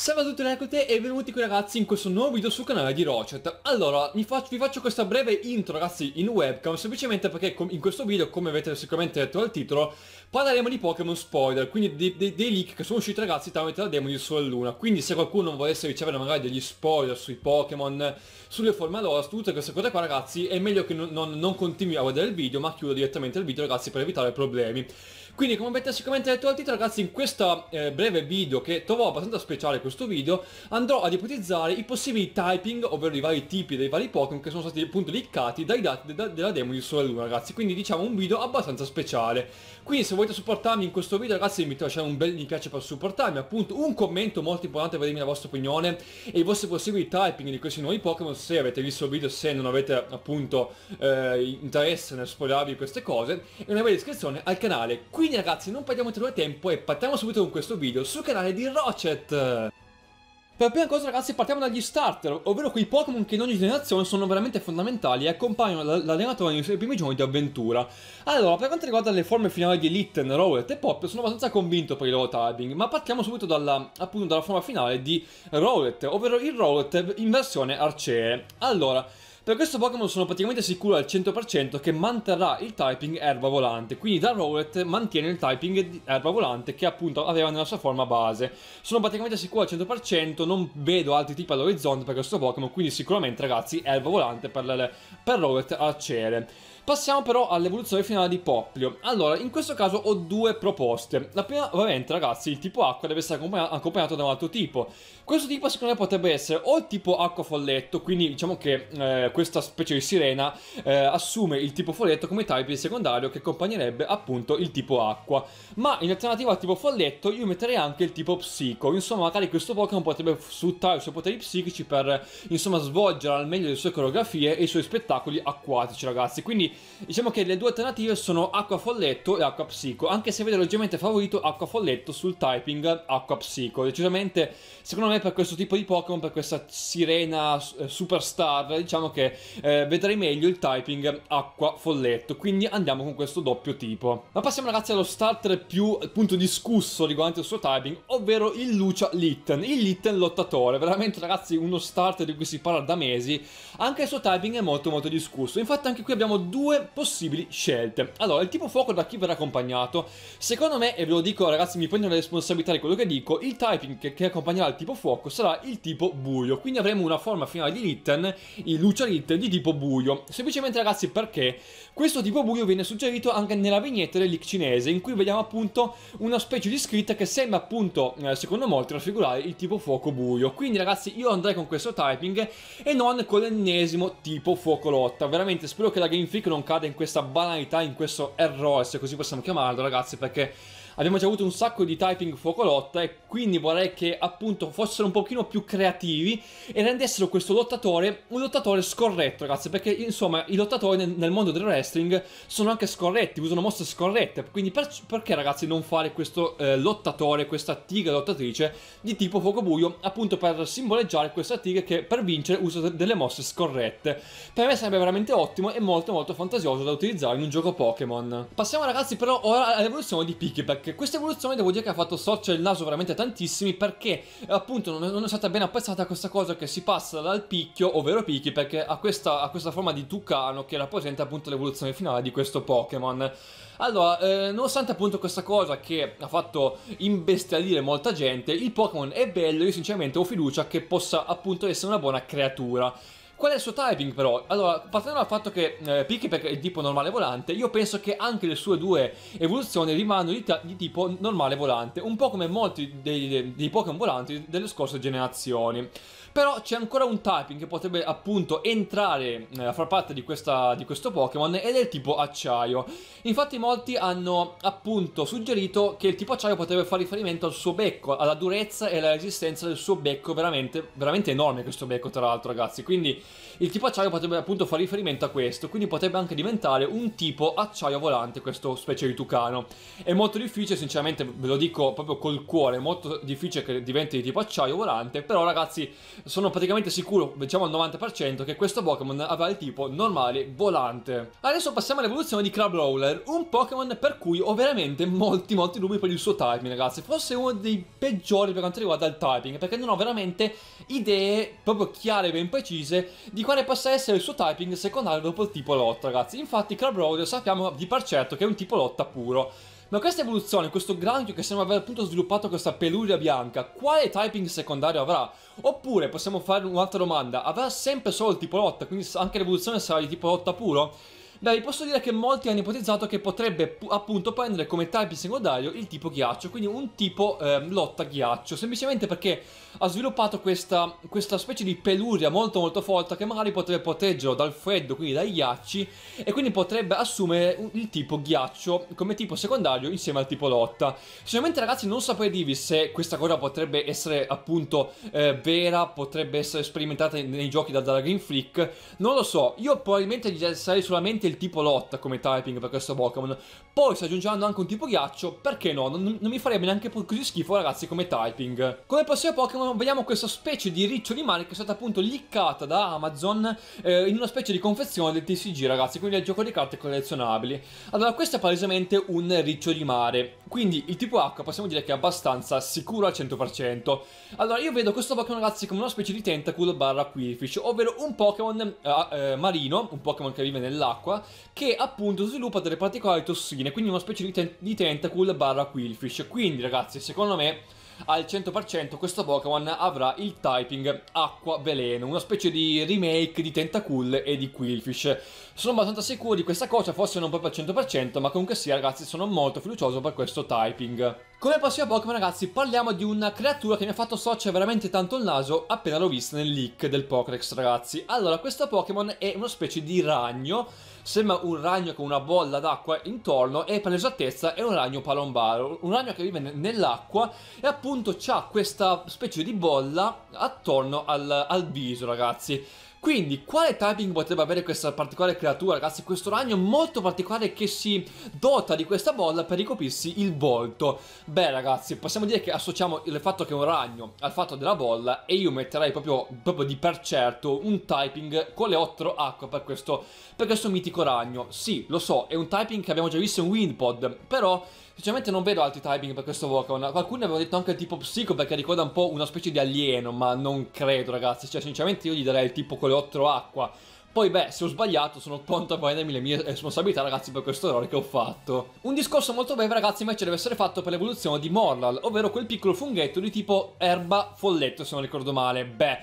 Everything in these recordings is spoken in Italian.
Salve a tutti Nercote e benvenuti qui ragazzi in questo nuovo video sul canale di Rocet Allora, faccio, vi faccio questa breve intro ragazzi in webcam Semplicemente perché in questo video, come avete sicuramente detto dal titolo Parleremo di Pokémon spoiler, quindi dei, dei, dei leak che sono usciti ragazzi tramite la demo di Sole Luna Quindi se qualcuno non volesse ricevere magari degli spoiler sui Pokémon, sulle forme allora, tutte queste cose qua ragazzi È meglio che non, non, non continui a vedere il video ma chiudo direttamente il video ragazzi per evitare problemi quindi come avete sicuramente detto dal titolo ragazzi in questo eh, breve video che trovo abbastanza speciale questo video andrò ad ipotizzare i possibili typing ovvero i vari tipi dei vari Pokémon che sono stati appunto leakati dai dati de della demo di Sole Luna ragazzi quindi diciamo un video abbastanza speciale quindi se volete supportarmi in questo video ragazzi vi invito a lasciare un bel mi piace per supportarmi appunto un commento molto importante per dirmi la vostra opinione e i vostri possibili typing di questi nuovi Pokémon se avete visto il video se non avete appunto eh, interesse nel spoilervi queste cose e una bella iscrizione al canale quindi quindi ragazzi non perdiamo troppo tempo e partiamo subito con questo video sul canale di Rocket! Per prima cosa ragazzi partiamo dagli starter, ovvero quei Pokémon che in ogni generazione sono veramente fondamentali e accompagnano l'allenatore nei suoi primi giorni di avventura. Allora, per quanto riguarda le forme finali di Litten, Rowlet e Pop, sono abbastanza convinto per i loro typing, ma partiamo subito dalla, appunto, dalla forma finale di Rowlet, ovvero il Rowlet in versione arcee. Allora, per questo Pokémon sono praticamente sicuro al 100% che manterrà il typing erba volante, quindi da Rowlet mantiene il typing erba volante che appunto aveva nella sua forma base. Sono praticamente sicuro al 100%, non vedo altri tipi all'orizzonte per questo Pokémon, quindi sicuramente ragazzi erba volante per, le, per Rowlet arciere. Passiamo però all'evoluzione finale di Poplio. Allora, in questo caso ho due proposte. La prima, ovviamente, ragazzi, il tipo acqua deve essere accompagnato da un altro tipo. Questo tipo, secondo me, potrebbe essere o il tipo acqua folletto, quindi diciamo che eh, questa specie di sirena eh, assume il tipo folletto come type di secondario che accompagnerebbe appunto il tipo acqua. Ma in alternativa al tipo folletto io metterei anche il tipo psico. Insomma, magari questo Pokémon potrebbe sfruttare i suoi poteri psichici per, insomma, svolgere al meglio le sue coreografie e i suoi spettacoli acquatici, ragazzi. Quindi diciamo che le due alternative sono acqua folletto e acqua psico, anche se vedo leggermente favorito acqua folletto sul typing acqua psico. Decisamente, secondo me, per questo tipo di Pokémon, per questa sirena eh, superstar, diciamo che eh, vedrei meglio il typing acqua folletto. Quindi andiamo con questo doppio tipo. Ma passiamo, ragazzi, allo starter più appunto discusso riguardante il suo typing, ovvero il Lucia Litten, il Litten lottatore. Veramente, ragazzi, uno starter di cui si parla da mesi. Anche il suo typing è molto, molto discusso. Infatti, anche qui abbiamo due due possibili scelte. Allora, il tipo fuoco da chi verrà accompagnato? Secondo me, e ve lo dico ragazzi, mi prendo la responsabilità di quello che dico, il typing che, che accompagnerà il tipo fuoco sarà il tipo buio, quindi avremo una forma finale di Litten, il Lucia Litten di tipo buio. Semplicemente ragazzi perché questo tipo buio viene suggerito anche nella vignetta del leak cinese, in cui vediamo appunto una specie di scritta che sembra appunto, eh, secondo molti, raffigurare il tipo fuoco buio. Quindi ragazzi io andrei con questo typing e non con l'ennesimo tipo fuoco lotta. Veramente spero che la Game Freak non cade in questa banalità, in questo errore, se così possiamo chiamarlo ragazzi, perché abbiamo già avuto un sacco di typing fuocolotta e quindi vorrei che appunto fossero un pochino più creativi e rendessero questo lottatore un lottatore scorretto ragazzi perché insomma i lottatori nel, mondo del wrestling sono anche scorretti, usano mosse scorrette quindi per, perché ragazzi non fare questo eh, lottatore, questa tigre lottatrice di tipo fuoco buio appunto per simboleggiare questa tigre che per vincere usa delle mosse scorrette per me sarebbe veramente ottimo e molto molto fantasioso da utilizzare in un gioco Pokémon passiamo ragazzi però ora all'evoluzione di Pikipek Tech. Questa evoluzione devo dire che ha fatto sorgere il naso veramente tantissimi perché appunto non è, non è, stata ben apprezzata questa cosa che si passa dal picchio, ovvero picchi, perché a questa, a questa forma di tucano che rappresenta appunto l'evoluzione finale di questo Pokémon. Allora, eh, nonostante appunto questa cosa che ha fatto imbestialire molta gente, il Pokémon è bello io sinceramente ho fiducia che possa appunto essere una buona creatura. Qual è il suo typing però? Allora, partendo dal fatto che eh, Pickleback è di tipo normale volante, io penso che anche le sue due evoluzioni rimangano di, di, tipo normale volante, un po' come molti dei, dei Pokémon volanti delle scorse generazioni. Però c'è ancora un typing che potrebbe appunto entrare eh, a far parte di, questa, di questo Pokémon ed è il tipo acciaio. Infatti molti hanno appunto suggerito che il tipo acciaio potrebbe fare riferimento al suo becco, alla durezza e alla resistenza del suo becco veramente, veramente enorme questo becco tra l'altro ragazzi. Quindi il tipo acciaio potrebbe appunto fare riferimento a questo, quindi potrebbe anche diventare un tipo acciaio volante questo specie di tucano. È molto difficile sinceramente ve lo dico proprio col cuore, è molto difficile che diventi di tipo acciaio volante, però ragazzi sono praticamente sicuro, diciamo al 90%, che questo Pokémon avrà il tipo normale volante. Adesso passiamo all'evoluzione di Crabrawler, un Pokémon per cui ho veramente molti molti dubbi per il suo typing, ragazzi. Forse uno dei peggiori per quanto riguarda il typing, perché non ho veramente idee proprio chiare e ben precise di quale possa essere il suo typing secondario dopo il tipo lotta, ragazzi. Infatti Crabrawler sappiamo di per certo che è un tipo lotta puro. Ma questa evoluzione, questo granchio che sembra aver appunto sviluppato questa peluria bianca, quale typing secondario avrà? Oppure possiamo fare un'altra domanda, avrà sempre solo il tipo lotta, quindi anche l'evoluzione sarà di tipo lotta puro? Beh, vi posso dire che molti hanno ipotizzato che potrebbe appunto prendere come type secondario il tipo ghiaccio, quindi un tipo eh, lotta ghiaccio, semplicemente perché ha sviluppato questa, questa, specie di peluria molto molto forte che magari potrebbe proteggerlo dal freddo, quindi dai ghiacci, e quindi potrebbe assumere il tipo ghiaccio come tipo secondario insieme al tipo lotta. Sinceramente ragazzi non saprei dirvi se questa cosa potrebbe essere appunto eh, vera, potrebbe essere sperimentata nei, nei giochi da, dalla Green Freak, non lo so, io probabilmente sarei solamente il tipo lotta come typing per questo Pokémon. Poi se aggiungeranno anche un tipo ghiaccio, perché no? Non, non mi farebbe neanche così schifo ragazzi come typing. Come prossimo Pokémon vediamo questa specie di riccio di mare che è stata appunto liccata da Amazon eh, in una specie di confezione del TCG ragazzi, quindi è il gioco di carte collezionabili. Allora questo è palesemente un riccio di mare, quindi il tipo acqua possiamo dire che è abbastanza sicuro al 100%. Allora io vedo questo Pokémon ragazzi come una specie di tentaculo barra Quillfish, ovvero un Pokémon eh, eh marino, un Pokémon che vive nell'acqua, che appunto sviluppa delle particolari tossine, quindi una specie di, ten di tentacle barra quillfish. Quindi ragazzi, secondo me al 100% questo Pokémon avrà il typing acqua veleno, una specie di remake di Tentacle e di Quillfish. Sono abbastanza sicuro di questa cosa, forse non proprio al 100%, ma comunque sì ragazzi, sono molto fiducioso per questo typing. Come passiva Pokémon ragazzi parliamo di una creatura che mi ha fatto socia veramente tanto il naso appena l'ho vista nel leak del Pokédex ragazzi. Allora questo Pokémon è una specie di ragno, sembra un ragno con una bolla d'acqua intorno e per l'esattezza è un ragno palombaro, un ragno che vive nell'acqua e appunto ha questa specie di bolla attorno al, al viso ragazzi. Quindi, quale typing potrebbe avere questa particolare creatura, ragazzi? Questo ragno molto particolare che si dota di questa bolla per ricoprirsi il volto. Beh, ragazzi, possiamo dire che associamo il fatto che è un ragno al fatto della bolla e io metterei proprio, proprio di per certo un typing coleottero acqua per questo, per questo mitico ragno. Sì, lo so, è un typing che abbiamo già visto in Windpod, però... Sinceramente non vedo altri timing per questo Wokon. Qualcuno aveva detto anche il tipo psico perché ricorda un po' una specie di alieno, ma non credo ragazzi. Cioè sinceramente io gli darei il tipo con le 8 acqua. Poi beh, se ho sbagliato sono pronto a prendermi le mie responsabilità ragazzi per questo errore che ho fatto. Un discorso molto breve ragazzi invece deve essere fatto per l'evoluzione di Morlal, ovvero quel piccolo funghetto di tipo erba folletto se non ricordo male. Beh...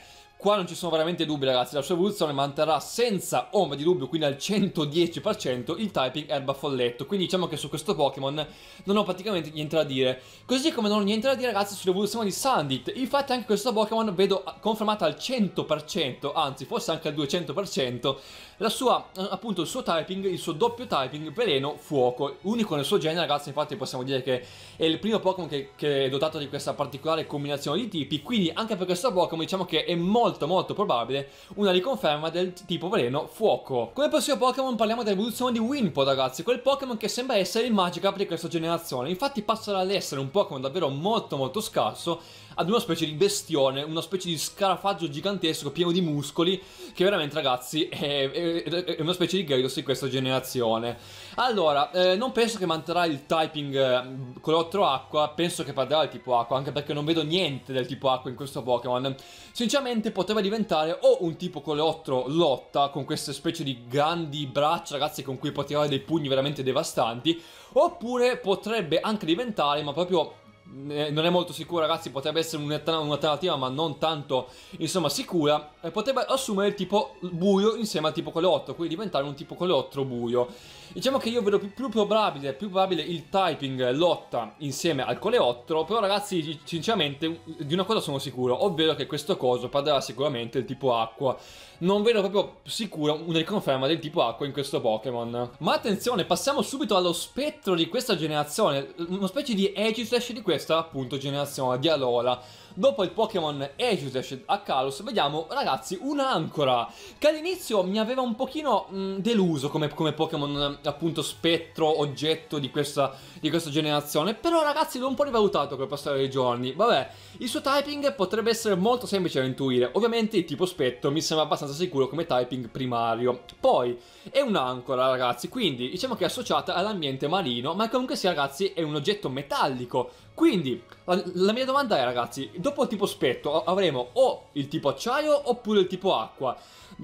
Qua non ci sono veramente dubbi ragazzi, la sua evoluzione manterrà senza ombra di dubbio, quindi al 110% il typing erba folletto. Quindi diciamo che su questo Pokémon non ho praticamente niente da dire. Così come non ho niente da dire ragazzi sull'evoluzione di Sandit. Infatti anche questo Pokémon vedo confermata al 100%, anzi forse anche al 200%, la sua, eh, appunto il suo typing, il suo doppio typing, veleno, fuoco. Unico nel suo genere ragazzi, infatti possiamo dire che è il primo Pokémon che, che è dotato di questa particolare combinazione di tipi. Quindi anche per questo Pokémon diciamo che è molto molto molto probabile una riconferma del tipo veleno fuoco. Come prossimo Pokémon parliamo dell'evoluzione di Winpod ragazzi, quel Pokémon che sembra essere il Magikarp di questa generazione, infatti passa dall'essere un Pokémon davvero molto molto scarso ad una specie di bestione, una specie di scarafaggio gigantesco pieno di muscoli che veramente ragazzi è, è, è una specie di Gyarados di questa generazione. Allora, eh, non penso che manterrà il typing eh, colottro acqua, penso che perderà il tipo acqua, anche perché non vedo niente del tipo acqua in questo Pokémon. Sinceramente poteva diventare o un tipo colottro lotta con queste specie di grandi braccia ragazzi con cui può tirare dei pugni veramente devastanti, oppure potrebbe anche diventare, ma proprio eh, non è molto sicura ragazzi potrebbe essere un'alternativa ma non tanto insomma sicura eh, potrebbe assumere il tipo buio insieme al tipo coleottero quindi diventare un tipo coleottero buio diciamo che io vedo più, più, probabile, più probabile il typing eh, lotta insieme al coleottero però ragazzi sinceramente di una cosa sono sicuro ovvero che questo coso parlerà sicuramente il tipo acqua non vedo proprio sicura una riconferma del tipo acqua in questo Pokémon ma attenzione passiamo subito allo spettro di questa generazione una specie di Aegislash di questo questa appunto generazione di Alola. Dopo il Pokémon Aegislash a Kalos vediamo ragazzi un'ancora che all'inizio mi aveva un pochino mh, mm, deluso come, come Pokémon appunto spettro oggetto di questa, di questa generazione però ragazzi l'ho un po' rivalutato col passare dei giorni vabbè il suo typing potrebbe essere molto semplice da intuire ovviamente il tipo spettro mi sembra abbastanza sicuro come typing primario poi è un'ancora ragazzi quindi diciamo che è associata all'ambiente marino ma comunque sia ragazzi è un oggetto metallico quindi la mia domanda è ragazzi, dopo il tipo spetto avremo o il tipo acciaio oppure il tipo acqua.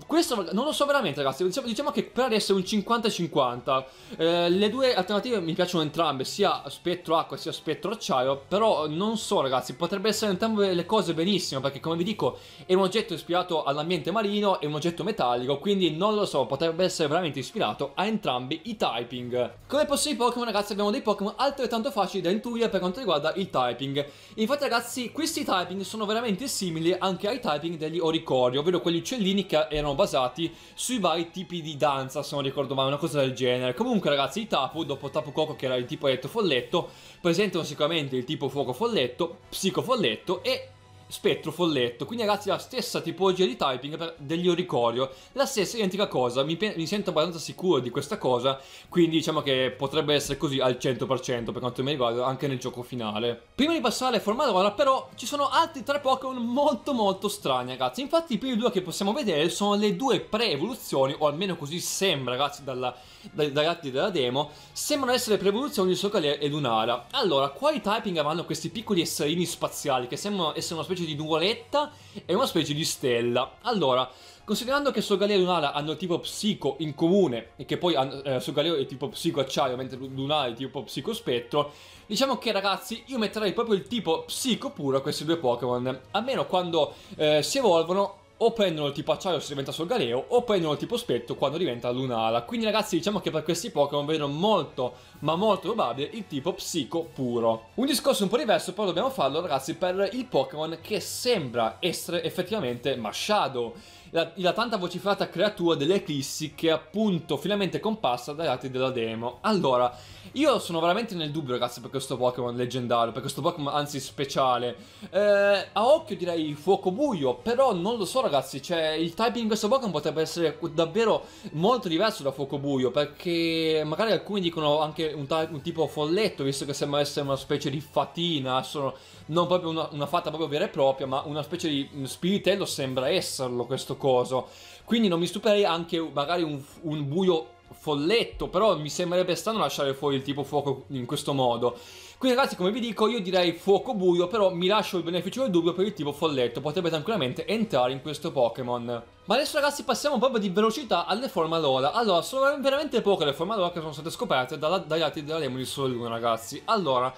Questo non lo so veramente ragazzi, diciamo, diciamo che per adesso è un 50-50. Eh, le due alternative mi piacciono entrambe, sia spettro acqua sia spettro acciaio, però non so ragazzi, potrebbe essere entrambe le cose benissimo, perché come vi dico è un oggetto ispirato all'ambiente marino, è un oggetto metallico, quindi non lo so, potrebbe essere veramente ispirato a entrambi i typing. Come possibili Pokémon ragazzi abbiamo dei Pokémon altrettanto facili da intuire per quanto riguarda il typing typing. Infatti ragazzi, questi typing sono veramente simili anche ai typing degli oricori, ovvero quegli uccellini che erano basati sui vari tipi di danza, se non ricordo male, una cosa del genere. Comunque ragazzi, i Tapu, dopo Tapu Coco che era il tipo elettro folletto, presentano sicuramente il tipo fuoco folletto, psico folletto e spettro, folletto, quindi ragazzi la stessa tipologia di typing degli oricorio, la stessa identica cosa, mi, mi, sento abbastanza sicuro di questa cosa, quindi diciamo che potrebbe essere così al 100% per quanto mi riguarda anche nel gioco finale. Prima di passare alle Formadora però ci sono altri tre Pokémon molto molto strani ragazzi, infatti i primi due che possiamo vedere sono le due pre-evoluzioni, o almeno così sembra ragazzi dalla, dai, dai dati della demo, sembrano essere pre-evoluzioni di Socalier e Lunara. Allora, quali typing avranno questi piccoli esserini spaziali che sembrano essere una specie specie di nuvoletta e una specie di stella. Allora, Considerando che Sogaleo e Lunala hanno il tipo psico in comune e che poi hanno, eh, Sogaleo è tipo psico acciaio mentre Lunala è tipo psico spettro, diciamo che ragazzi io metterei proprio il tipo psico puro a questi due Pokémon, almeno quando eh, si evolvono o prendono il tipo acciaio se diventa galeo o prendono il tipo spetto quando diventa lunala. Quindi ragazzi diciamo che per questi Pokémon vedono molto ma molto probabile il tipo psico puro. Un discorso un po' diverso però dobbiamo farlo ragazzi per il Pokémon che sembra essere effettivamente Mashado la, la tanta vocifrata creatura dell'eclissi che appunto finalmente comparsa dai lati della demo. Allora, io sono veramente nel dubbio ragazzi per questo Pokémon leggendario, per questo Pokémon anzi speciale. Eh, a occhio direi fuoco buio, però non lo so ragazzi, cioè il typing di questo Pokémon potrebbe essere davvero molto diverso da fuoco buio, perché magari alcuni dicono anche un, un tipo folletto, visto che sembra essere una specie di fatina, sono non proprio una, una fatta proprio vera e propria, ma una specie di spiritello sembra esserlo questo giocoso. Quindi non mi stupirei anche magari un, un buio folletto, però mi sembrerebbe strano lasciare fuori il tipo fuoco in questo modo. Quindi ragazzi, come vi dico, io direi fuoco buio, però mi lascio il beneficio del dubbio per il tipo folletto, potrebbe tranquillamente entrare in questo Pokémon. Ma adesso ragazzi passiamo proprio di velocità alle forme Alola. Allora, sono veramente poche le forme Alola che sono state scoperte dalla, dagli altri della Lemon di Solo Luna, ragazzi. Allora,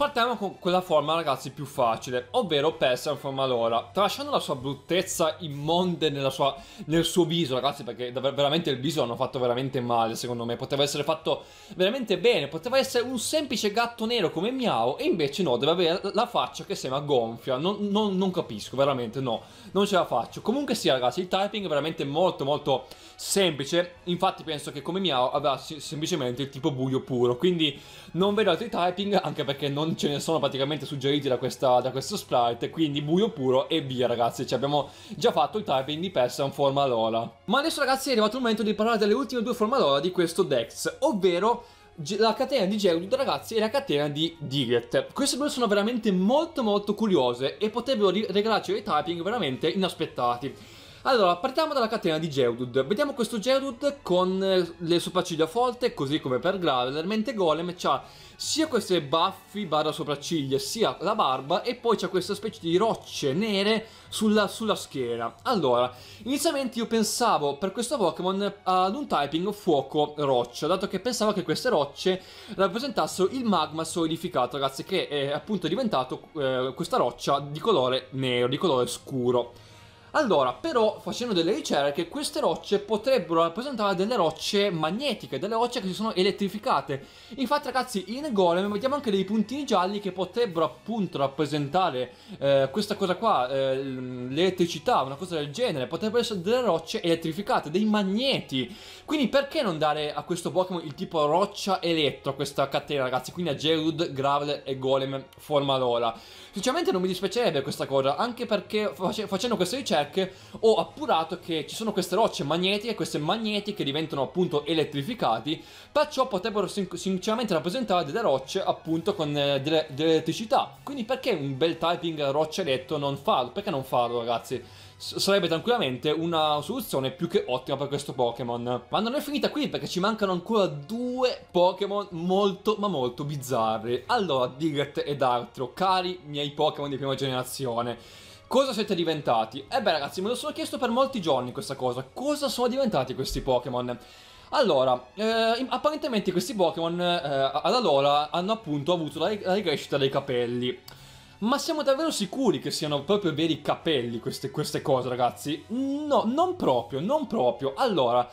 Partiamo con quella forma ragazzi più facile, ovvero Persa Formalora. Tralasciando la sua bruttezza immonde sua, nel suo viso ragazzi, perché veramente il viso l'hanno fatto veramente male secondo me. Poteva essere fatto veramente bene, poteva essere un semplice gatto nero come Miao e invece no, deve avere la faccia che sembra gonfia. Non, non, non capisco, veramente no, non ce la faccio. Comunque sì ragazzi, il typing è veramente molto molto semplice. Infatti penso che come Miao avrà semplicemente il tipo buio puro, quindi non vedo altri typing anche perché non non ce ne sono praticamente suggeriti da, questa, da questo sprite, quindi buio puro e via ragazzi, ci abbiamo già fatto il typing di Pessan Formalola. Ma adesso ragazzi è arrivato il momento di parlare delle ultime due Formalola di questo Dex, ovvero la catena di Geodude ragazzi e la catena di Diget queste due sono veramente molto molto curiose e potrebbero regalarci dei typing veramente inaspettati allora, partiamo dalla catena di Geodude. Vediamo questo Geodude con eh, le sopracciglia folte, così come per Graveler, mentre Golem ha sia queste baffi barra sopracciglia, sia la barba, e poi c'è questa specie di rocce nere sulla, sulla schiena. Allora, inizialmente io pensavo per questo Pokémon ad un typing fuoco roccia, dato che pensavo che queste rocce rappresentassero il magma solidificato, ragazzi, che è appunto diventato eh, questa roccia di colore nero, di colore scuro. Allora, però, facendo delle ricerche, queste rocce potrebbero rappresentare delle rocce magnetiche, delle rocce che si sono elettrificate. Infatti, ragazzi, in Golem vediamo anche dei puntini gialli che potrebbero appunto rappresentare eh, questa cosa qua, eh, l'elettricità, una cosa del genere. Potrebbero essere delle rocce elettrificate, dei magneti. Quindi perché non dare a questo Pokémon il tipo roccia elettro, questa catena, ragazzi? Quindi a Gerudo, Gravel e Golem forma Lola. Sinceramente non mi dispiacerebbe questa cosa, anche perché facendo queste ricerche Tech, ho appurato che ci sono queste rocce magnetiche, queste magneti che diventano appunto elettrificati, perciò potrebbero sinc- sinceramente rappresentare delle rocce appunto con eh, delle, dell'elettricità. Quindi perché un bel typing rocce eletto non farlo? Perché non farlo ragazzi? sarebbe tranquillamente una soluzione più che ottima per questo Pokémon. Ma non è finita qui perché ci mancano ancora due Pokémon molto ma molto bizzarri. Allora, Diglett ed Artro, cari miei Pokémon di prima generazione. Cosa siete diventati? Eh beh ragazzi, me lo sono chiesto per molti giorni questa cosa. Cosa sono diventati questi Pokémon? Allora, eh, apparentemente questi Pokémon eh, ad allora hanno appunto avuto la, la ricrescita dei capelli. Ma siamo davvero sicuri che siano proprio veri capelli queste, queste cose, ragazzi? No, non proprio, non proprio. Allora,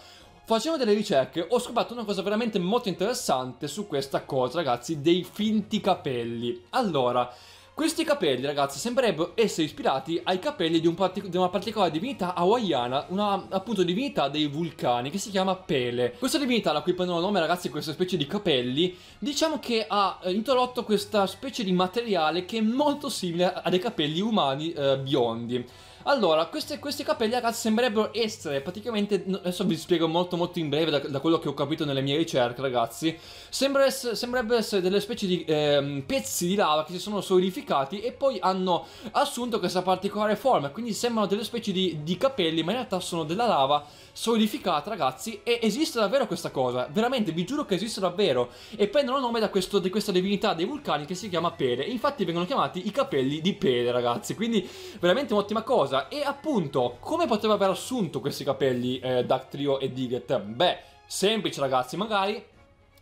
Facendo delle ricerche ho scoperto una cosa veramente molto interessante su questa cosa, ragazzi, dei finti capelli. Allora, questi capelli, ragazzi, sembrerebbero essere ispirati ai capelli di, un partic di una particolare divinità hawaiana, una appunto divinità dei vulcani, che si chiama Pele. Questa divinità, da cui prendono nome, ragazzi, questa specie di capelli, diciamo che ha eh, introdotto questa specie di materiale che è molto simile a dei capelli umani eh, biondi. Allora, queste, questi capelli ragazzi sembrerebbero essere praticamente, adesso vi spiego molto molto in breve da, da quello che ho capito nelle mie ricerche ragazzi, Sembrerebbero essere, sembrerebbe essere delle specie di eh, pezzi di lava che si sono solidificati e poi hanno assunto questa particolare forma, quindi sembrano delle specie di, di capelli ma in realtà sono della lava solidificata ragazzi e esiste davvero questa cosa, veramente vi giuro che esiste davvero e prendono nome da questo, di questa divinità dei vulcani che si chiama Pele, infatti vengono chiamati i capelli di Pele ragazzi, quindi veramente un'ottima cosa cosa. E appunto, come poteva aver assunto questi capelli eh, Dark Trio e Diget? Beh, semplice ragazzi, magari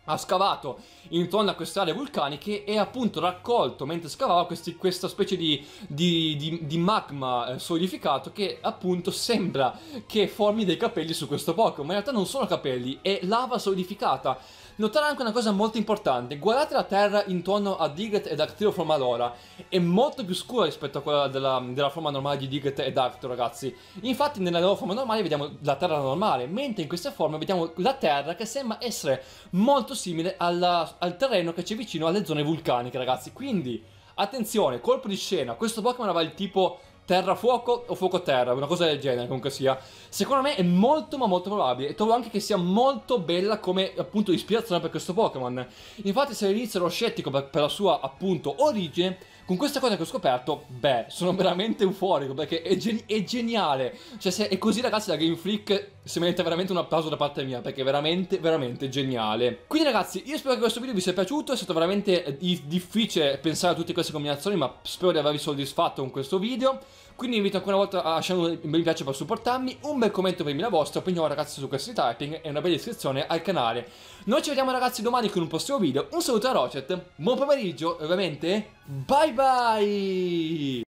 ha scavato intorno a queste aree vulcaniche e appunto raccolto mentre scavava questi, questa specie di, di, di, di magma eh, solidificato che appunto sembra che formi dei capelli su questo Pokémon, ma in realtà non sono capelli, è lava solidificata Notare anche una cosa molto importante, guardate la terra intorno a Diggett ed forma allora, è molto più scura rispetto a quella della, della forma normale di Diggett ed Actor ragazzi. Infatti nella loro forma normale vediamo la terra normale, mentre in queste forme vediamo la terra che sembra essere molto simile alla, al terreno che c'è vicino alle zone vulcaniche ragazzi, quindi... Attenzione, colpo di scena, questo Pokémon aveva il tipo terra-fuoco o fuoco-terra, una cosa del genere comunque sia. Secondo me è molto ma molto probabile e trovo anche che sia molto bella come appunto ispirazione per questo Pokémon. Infatti se all'inizio ero scettico per, per la sua appunto origine, con questa cosa che ho scoperto, beh, sono veramente euforico perché è, gen è geniale. Cioè se è così ragazzi la Game Freak si merita veramente un applauso da parte mia perché è veramente, veramente geniale. Quindi ragazzi, io spero che questo video vi sia piaciuto, è stato veramente eh, difficile pensare a tutte queste combinazioni, ma spero di avervi soddisfatto con questo video. Quindi vi invito ancora una volta a lasciare un bel mi piace per supportarmi, un bel commento per la vostra opinione ragazzi su questi typing e una bella iscrizione al canale. Noi ci vediamo ragazzi domani con un prossimo video, un saluto da Rocet, buon pomeriggio ovviamente bye bye!